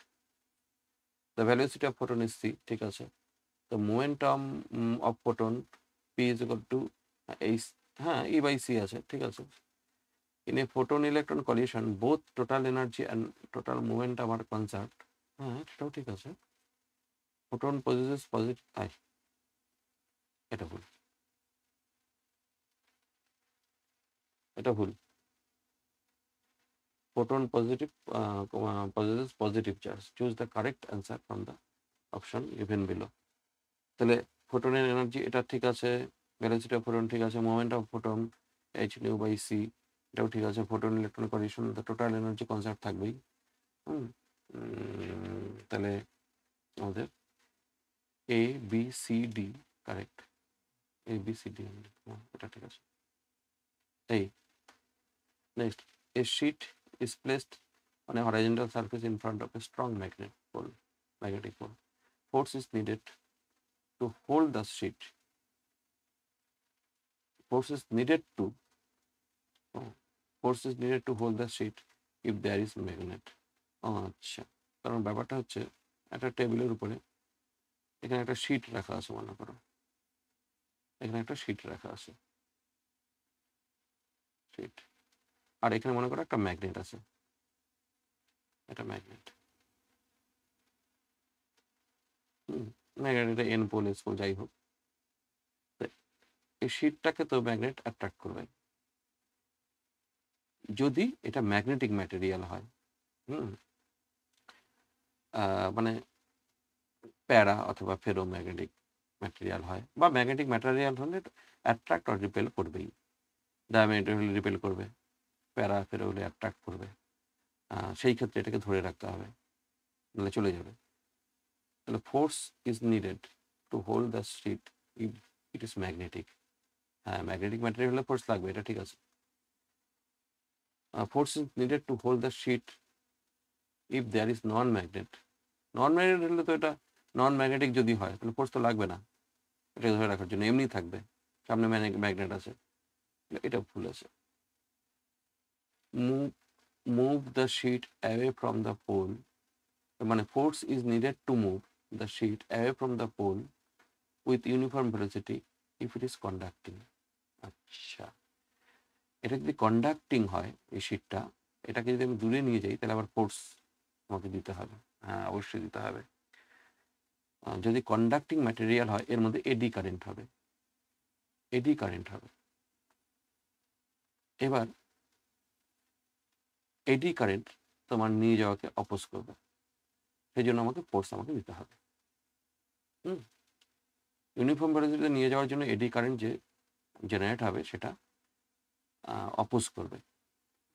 the velocity of photon is C ঠিক আছে তো momentum of proton P is equal to H হ্যাঁ E by C আছে ঠিক আছে in a photon electron collision both total energy and total momentum আর conserved হ্যাঁ সেটাও ঠিক আছে ফোটন পজিটিভ পজিটিভ আই এটা ভুল এটা ভুল photon positive positive positive charge choose the correct answer from the option given below তাহলে ফোটনের এনার্জি এটা ঠিক আছে ভ্যালেন্সিটি অফ ফোটন ঠিক আছে moment of photon H nu by C এটাও ঠিক আছে photon electron condition total energy conserved থাকবেই হুম তাহলে আমাদের A B C D correct A B C D এটা ঠিক আছে এই next a sheet is placed on a horizontal surface in front of a strong pole pole, magnetic pole. Force is to fold the sheet. Force is needed to oh, force is needed to hold the sheet if there is magnet. আচ্ছা কারণ ব্যাপারটা হচ্ছে একটা টেবিলের উপরে এখানে একটা sheet রাখা আছে মনে করো এখানে একটা শিট রাখা আছে শিট আর এখানে মনে করো একটা ম্যাগনেট আছে একটা ম্যাগনেট ম্যাগনেটে এন পোল এস পোল যাই হোক এই শীটটাকে তো ম্যাগনেট অ্যাট্রাক্ট করবে যদি এটা ম্যাগনেটিক ম্যাটেরিয়াল হয় হুম মানে প্যারা অথবা ফেরো ম্যাগনেটিক ম্যাটেরিয়াল হয় বা ম্যাগনেটিক ম্যাটেরিয়াল হলে অ্যাট্রাক্ট অর রিপেল করবেই ডায়ামেটার হলে রিপেল করবে প্যারা ফেরো হলে অ্যাট্রাক্ট করবে সেই ক্ষেত্রে এটাকে ধরে রাখতে হবে নাহলে চলে যাবে তাহলে force is needed to hold the sheet if it is magnetic হ্যাঁ ম্যাগনেটিক ম্যাটেরিয়াল হলে ফোর্স লাগবে এটা ঠিক আছে force is needed to hold the sheet if there is non magnet non magnet হলে তো এটা নন ম্যাগনেটিক যদি হয় তাহলে ফোর্স তো লাগবে না এটা ধরে রাখার জন্য এমনি থাকবে সামনে ম্যাগনেট আছে এটা ভুল আছে move move the sheet away from the pole মানে force is needed to move the sheet away from the pole with uniform velocity if it is conducting আচ্ছা এটা যদি কন্ডাক্টিং হয় এই শীটটা এটাকে যদি আমি দূরে নিয়ে যাই তাহলে আবার ফোর্স আমাকে দিতে হবে হ্যাঁ অবশ্যই দিতে হবে যদি কন্ডাক্টিং ম্যাটেরিয়াল হয় এর মধ্যে এডি কারেন্ট হবে এডি কারেন্ট হবে এবার এডি কারেন্ট তোমার নিয়ে যাওয়াকে অপোজ করবে সেই জন্য আমাকে ফোর্স আমাকে দিতে হবে হুম ইউনিফর্ম ভেলোসিটিতে নিয়ে যাওয়ার জন্য এডি কারেন্ট যে জেনারেট হবে সেটা অপোজ করবে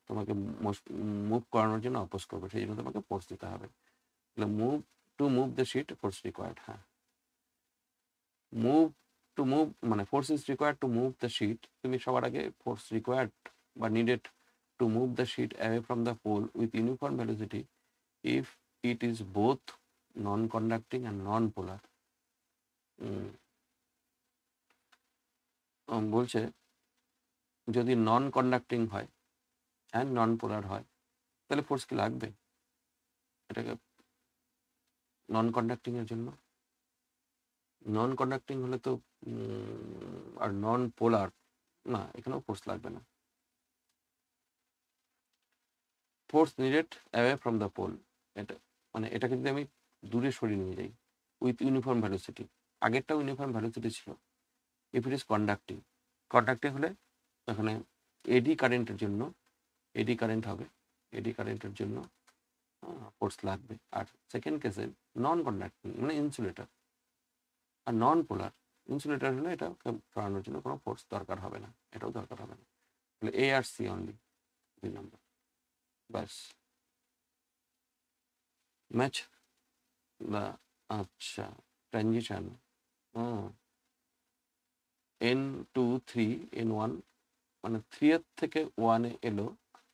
তোমাকে মুভ করানোর জন্য অপোজ করবে সেই জন্য তোমাকে ফোর্স দিতে হবে move to move the sheet force required হ্যাঁ মুভ টু মুভ মানে force is required to move the sheet তুমি সবার আগে ফোর্স রিকোয়ার্ড বা needed to move the sheet away from the pole with uniform velocity if it is both non conducting and non polar বলছে যদি নন conducting হয় and non পোলার হয় তাহলে force কি লাগবে এটাকে নন কন্ডাক্টিং এর জন্য নন কন্ডাক্টিং হলে তো আর নন পোলার না এখানেও ফোর্স লাগবে না force needed away from the pole এটা মানে এটাকে যদি আমি দূরে সরিয়ে নিয়ে যাই উইথ ইউনিফর্ম ভ্যালোসিটি আগেরটাও ইউনিফর্ম ভ্যালুটি ছিল if it is conducting conducting হলে এখানে এডি কারেন্টের জন্য এডি কারেন্ট হবে এডি কারেন্টের জন্য ফোর্স লাগবে আর সেকেন্ড কেসে নন কন্ডাক্টিং মানে ইনসুলেটর আর নন পোলার ইনসুলেটার হলে এটা সরানোর জন্য কোনো ফোর্স দরকার হবে না এটাও দরকার হবে না তাহলে এ আর সি অনলি দুই নম্বর ব্যাস ম্যাচ আচ্ছা transition N two three N one মানে থ্রি এর থেকে ওয়ানে এলো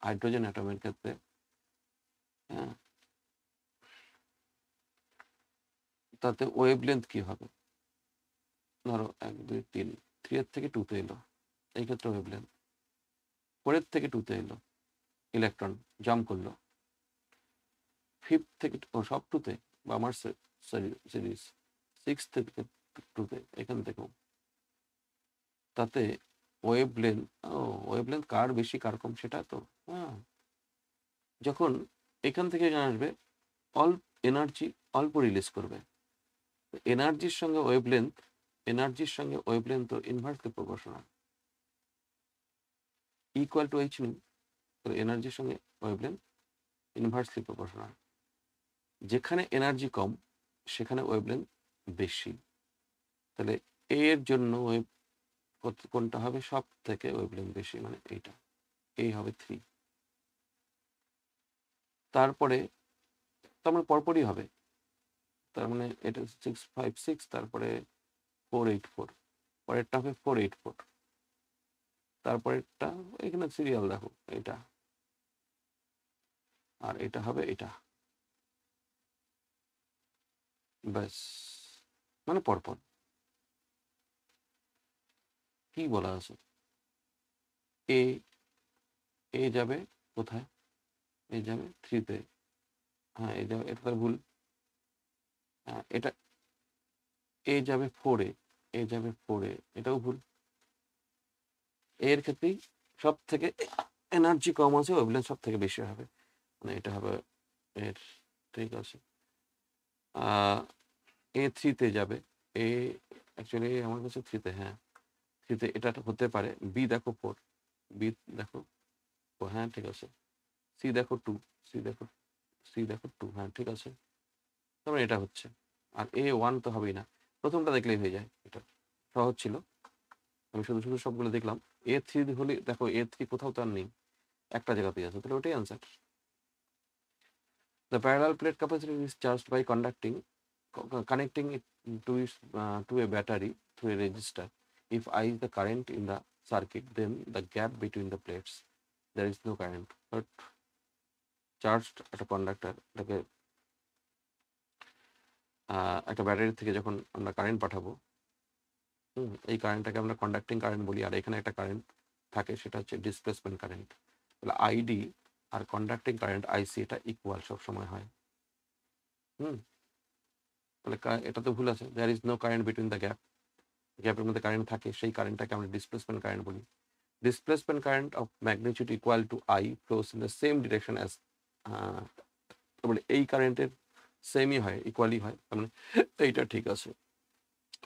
হাইড্রোজেন অ্যাটমের ক্ষেত্রে হ্যাঁ তাতে ওয়েভ লেন্থ কি হবে ধরো এক দুই তিন থ্রি এর থেকে টুতে এলো এই ক্ষেত্রে ওয়েভ লেন্থ ফোরের থেকে টুতে এলো ইলেকট্রন জাম্প করলো ফিফথ থেকে সব টুতে বা আমার সিরিজ সিক্স থেকে টুতে এখানে দেখো তাতে ওয়েব লেন্থ ওয়েব লেন্থ কার বেশি কার কম সেটা তো হ্যাঁ। যখন এখান থেকে এখানে আসবে অল্প এনার্জি অল্প রিলিজ করবে এনার্জির সঙ্গে ওয়েব লেন্থ এনার্জির সঙ্গে ওয়েব লেন্থ তো inversely proportional equal to H nu এনার্জির সঙ্গে ওয়েব লেন্থ ইনভার্সলি প্রপোর্শনাল যেখানে এনার্জি কম সেখানে ওয়েব লেন্থ বেশি তাহলে এর জন্য ওয়েব কোনটা হবে সব থেকে ওয়েবলেন বেশি মানে এইটা এই হবে থ্রি তারপরে তার পরপরই হবে তার মানে এটা সিক্স ফাইভ সিক্স তারপরে ফোর এইট ফোর পরেরটা হবে ফোর এইট ফোর তারপরেরটা এখানে সিরিয়াল দেখো এটা আর এটা হবে এটা ব্যাস মানে পরপর কি বলা আছে এ এ যাবে কোথায় এ যাবে থ্রিতে হ্যাঁ এ যাবে এটা তার ভুল হ্যাঁ, এটা এ যাবে ফোরে এ যাবে ফোরে এটাও ভুল এর ক্ষেত্রেই সব থেকে এনার্জি কম আছে ওইগুলো সব থেকে বেশি হবে মানে এটা হবে এর ঠিক আছে এ থ্রিতে যাবে এ অ্যাকচুয়ালি আমার কাছে থ্রিতে হ্যাঁ কিন্তু এটা হতে পারে বি দেখো ফোর বি দেখো হ্যাঁ ঠিক আছে সি দেখো টু সি দেখো সি দেখো টু হ্যাঁ ঠিক আছে তারপরে এটা হচ্ছে আর এ ওয়ান তো হবেই না প্রথমটা দেখলেই হয়ে যায় এটা সহজ ছিল আমি শুধু শুধু সবগুলো দেখলাম এ থ্রি হলে দেখো এ থ্রি কোথাও তো আর নেই একটা জায়গাতেই আছে তাহলে ওটাই answer the parallel plate capacity is charge by conducting connecting to is to a battery through a resistor if I is the current in the circuit, then the gap between the plates, there is no current. But charged একটা conductor এটাকে একটা battery থেকে যখন আমরা current পাঠাবো হুম এই কারেন্টটাকে আমরা conducting current বলি আর এখানে একটা কারেন্ট থাকে সেটা হচ্ছে ডিসপ্লেসমেন্ট কারেন্ট তাহলে আইডি আর কন্ডাক্টিং কারেন্ট আইসি এটা ইকুয়াল সবসময় হয় হুম তাহলে এটা তো ভুল আছে there is no current between the gap গ্যাপের মধ্যে কারেন্ট থাকে সেই কারেন্টটাকে আমরা ডিসপ্লেসমেন্ট কারেন্ট বলি displacement current of magnitude equal to I flows in the same direction as মানে এই কারেন্টের সেমই হয় ইকুয়ালি হয় তার মানে এইটা ঠিক আছে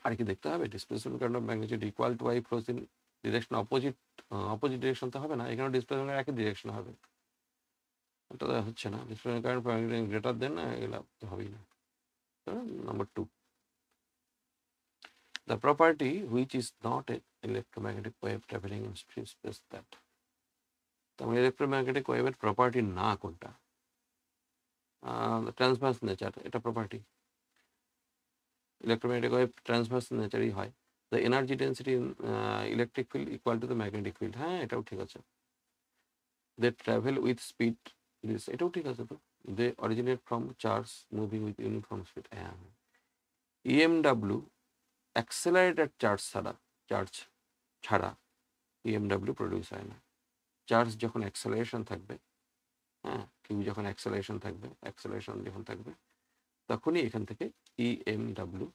আর কি দেখতে হবে displacement current of magnitude equal to I flows in direction opposite opposite direction তো হবে না এখানে ডিসপ্লেসমেন্ট একই ডিরেকশন হবে এটা হচ্ছে না ডিসপ্লেসমেন্ট কারেন্ট গ্রেটার দেন না এগুলো হবেই না number two the property which is not an electromagnetic wave traveling in space that তেমন ইলেকট্রোম্যাগনেটিক ওয়েভের প্রপার্টি না কোনটা ট্রান্সভার্স নেচার এটা প্রপার্টি ইলেকট্রোম্যাগনেটিক ওয়েভ ট্রান্সভার্স নেচারই হয় the energy density electric field equal to the magnetic field হ্যাঁ এটাও ঠিক আছে দে ট্রাভেল উইথ স্পিড এটাও ঠিক আছে তো they originate from charge moving with uniform speed হ্যাঁ ইএমডাব্লিউ অ্যাক্সেলারেটার চার্জ ছাড়া চার্জ ছাড়া বিএমডাব্লিউ প্রডিউস হয় না চার্জ যখন অ্যাক্সেলারেশন থাকবে হ্যাঁ কিউ যখন অ্যাক্সেলারেশন থাকবে অ্যাক্সেলারেশন যখন থাকবে তখনই এখান থেকে ইএমডাব্লিউ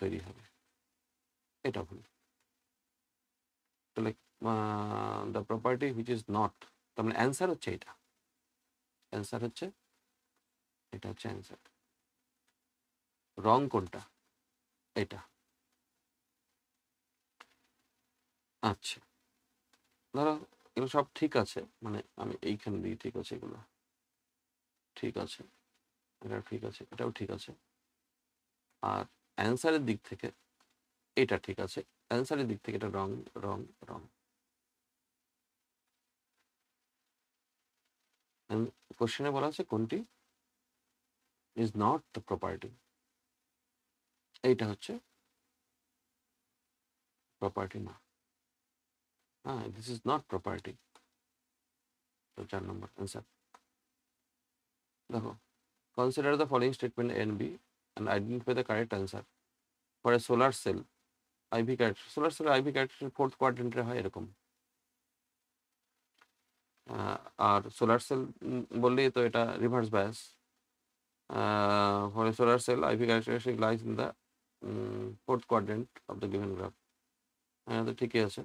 তৈরি হবে এটা ভুল তাহলে the property which is not তার মানে অ্যান্সার হচ্ছে এটা অ্যান্সার হচ্ছে এটা হচ্ছে অ্যান্সার রং কোনটা এটা আচ্ছা ধরো এগুলো সব ঠিক আছে মানে আমি এইখানে দিই ঠিক আছে এগুলো ঠিক আছে এটা ঠিক আছে এটাও ঠিক আছে আর অ্যান্সারের দিক থেকে এটা ঠিক আছে অ্যান্সারের দিক থেকে এটা রং রং রং কোশ্চেনে বলা আছে কোনটি ইজ নট দ্য প্রপার্টি এইটা হচ্ছে প্রপার্টি না হ্যাঁ দিস ইজ নট প্রপার্টি তো চার নম্বর অ্যান্সার দেখো consider the following statement N B and identify the correct answer for a solar cell IV character solar cell IV character fourth কোয়ার্ডেন্টে হয় এরকম আর সোলার সেল বললেই তো এটা reverse bias for solar cell IV characteristic lies in the fourth quadrant of the given graph হ্যাঁ তো ঠিকই আছে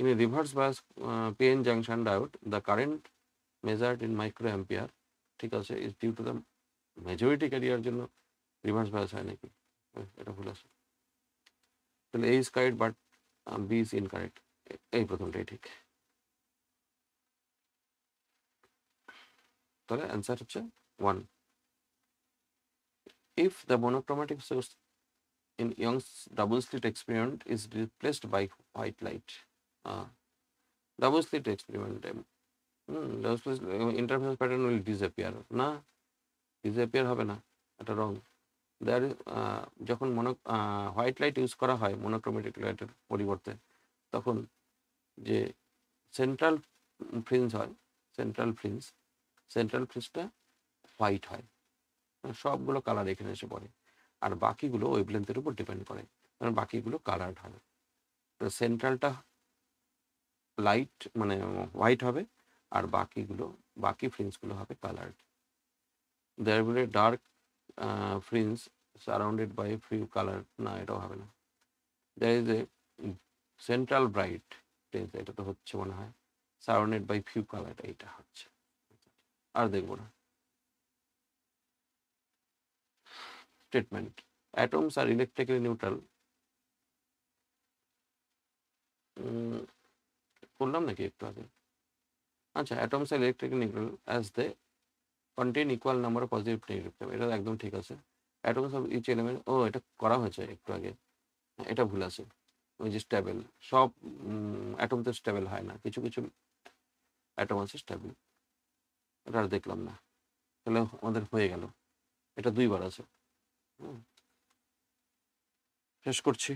in a reverse bias uh, PN junction diode, the current measured in microampere ঠিক আছে is due to the majority carrier জন্য reverse bias হয় নাকি এটা ভুল আছে তাহলে A is correct but uh, B is incorrect এই প্রথমটাই ঠিক তাহলে অ্যান্সার হচ্ছে one If the monochromatic source in Young's double slit experiment is replaced by white light, uh, double slit experiment, um, double slit uh, interference pattern will disappear. না disappear have na? At হবে না এটা রং দেয়ার যখন মনো white light use করা হয় monochromatic লাইটের পরিবর্তে তখন যে সেন্ট্রাল ফ্রিন্স হয় central ফ্রিন্স central ফ্রিন্সটা white হয় মানে সবগুলো কালার এখানে এসে পড়ে আর বাকিগুলো ওয়েবলেন্থের উপর ডিপেন্ড করে কারণ বাকিগুলো কালার্ড হবে সেন্ট্রালটা লাইট মানে হোয়াইট হবে আর বাকিগুলো বাকি ফ্রিন্সগুলো হবে coloured there will dark fringe surrounded by few colour না এটাও হবে না there is a central bright এটা তো হচ্ছে মনে হয় সারাউন্ডেড বাই ফিউ কালার এইটা হচ্ছে আর দেখবো না statement. Atoms are electrically neutral. করলাম নাকি একটু আগে আচ্ছা atoms are electric neutral as they contain equal number of positive negative এটা একদম ঠিক আছে অ্যাটমস অফ ইচ এলিমেন্ট ও এটা করা হয়েছে একটু আগে এটা ভুল আছে ওই যে স্ট্যাবেল সব অ্যাটম তো স্ট্যাবেল হয় না কিছু কিছু অ্যাটম আছে স্ট্যাবেল এটা আর দেখলাম না তাহলে আমাদের হয়ে গেল এটা দুইবার আছে শেষ করছি